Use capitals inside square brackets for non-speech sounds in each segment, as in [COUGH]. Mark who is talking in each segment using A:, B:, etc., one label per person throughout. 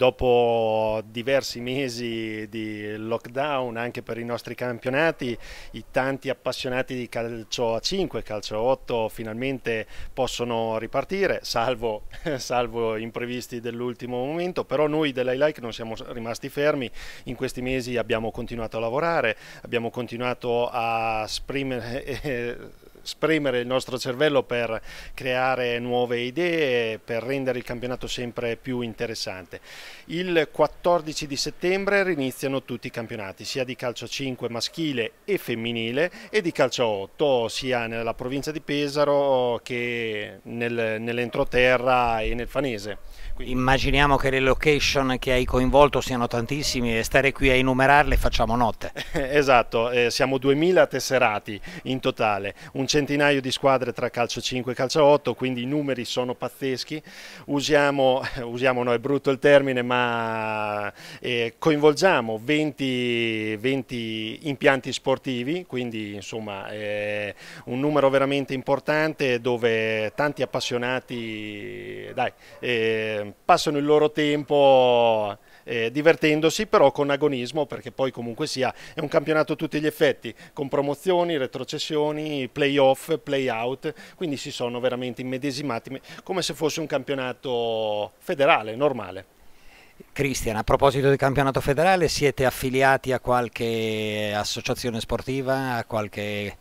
A: dopo diversi mesi di lockdown anche per i nostri campionati, i tanti appassionati di calcio a 5, calcio a 8 finalmente possono ripartire, salvo, [LAUGHS] salvo imprevisti dell'ultimo momento, però noi dell'I non siamo rimasti fermi, in questi mesi abbiamo continuato a lavorare, abbiamo continuato a esprimere... Eh, spremere il nostro cervello per creare nuove idee, per rendere il campionato sempre più interessante. Il 14 di settembre riniziano tutti i campionati, sia di calcio 5 maschile e femminile e di calcio 8 sia nella provincia di Pesaro che nel, nell'entroterra e nel Fanese.
B: Quindi... Immaginiamo che le location che hai coinvolto siano tantissime e stare qui a enumerarle facciamo notte. [LAUGHS] esatto,
A: eh, siamo 2000 tesserati in totale, un centinaio di squadre tra calcio 5 e calcio 8, quindi i numeri sono pazzeschi. Usiamo, [LAUGHS] usiamo no, è brutto il termine, ma eh, coinvolgiamo 20, 20, impianti sportivi, quindi insomma è eh, un numero veramente importante dove tanti appassionati dai, eh, passano il loro tempo eh, divertendosi però con agonismo perché poi comunque sia è un campionato a tutti gli effetti con promozioni, retrocessioni, playoff, playout, quindi si sono veramente immedesimati come se fosse un campionato federale, normale.
B: Cristian, a proposito di campionato federale, siete affiliati a qualche associazione sportiva, a qualche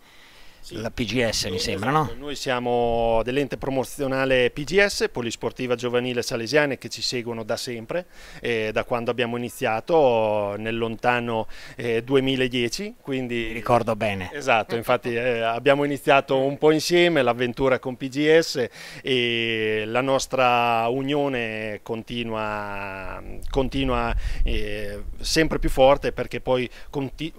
B: sì. La PGS sì, mi eh, sembra, esatto. no?
A: Noi siamo dell'ente promozionale PGS, Polisportiva Giovanile Salesiane, che ci seguono da sempre, eh, da quando abbiamo iniziato nel lontano eh, 2010. Quindi... Mi
B: ricordo bene.
A: Esatto, infatti eh, abbiamo iniziato un po' insieme l'avventura con PGS e la nostra unione continua, continua eh, sempre più forte perché poi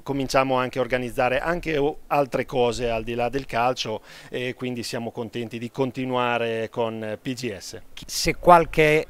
A: cominciamo anche a organizzare anche altre cose al di di là del calcio e quindi siamo contenti di continuare con PGS.
B: Se qualche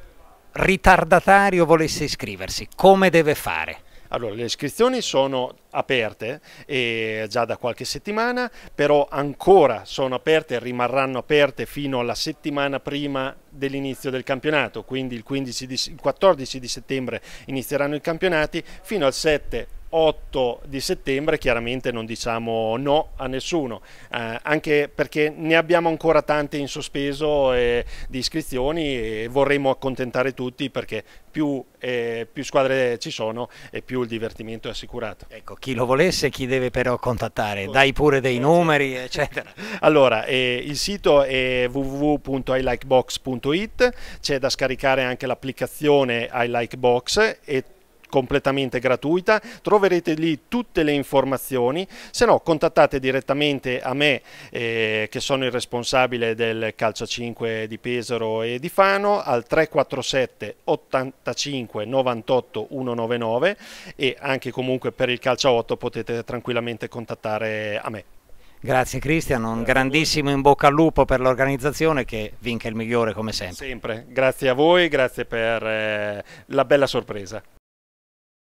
B: ritardatario
A: volesse iscriversi, come deve fare? Allora, le iscrizioni sono aperte già da qualche settimana, però ancora sono aperte e rimarranno aperte fino alla settimana prima dell'inizio del campionato, quindi il, 15 di, il 14 di settembre inizieranno i campionati, fino al 7 8 di settembre chiaramente non diciamo no a nessuno eh, anche perché ne abbiamo ancora tante in sospeso eh, di iscrizioni e vorremmo accontentare tutti perché più, eh, più, squadre ci sono e più il divertimento è assicurato. Ecco, chi lo
B: volesse, chi deve però contattare,
A: dai pure dei eh, numeri, certo. eccetera. [LAUGHS] allora, eh, il sito è www.ilikebox.it, c'è da scaricare anche l'applicazione iLikeBox e completamente gratuita, troverete lì tutte le informazioni, se no contattate direttamente a me eh, che sono il responsabile del Calcio 5 di Pesaro e di Fano al 347 85 98 199 e anche comunque per il Calcio 8 potete tranquillamente contattare
B: a me. Grazie Cristian, un grandissimo in bocca al lupo per l'organizzazione che vinca il migliore come sempre.
A: Sempre, grazie a voi, grazie per eh, la bella sorpresa.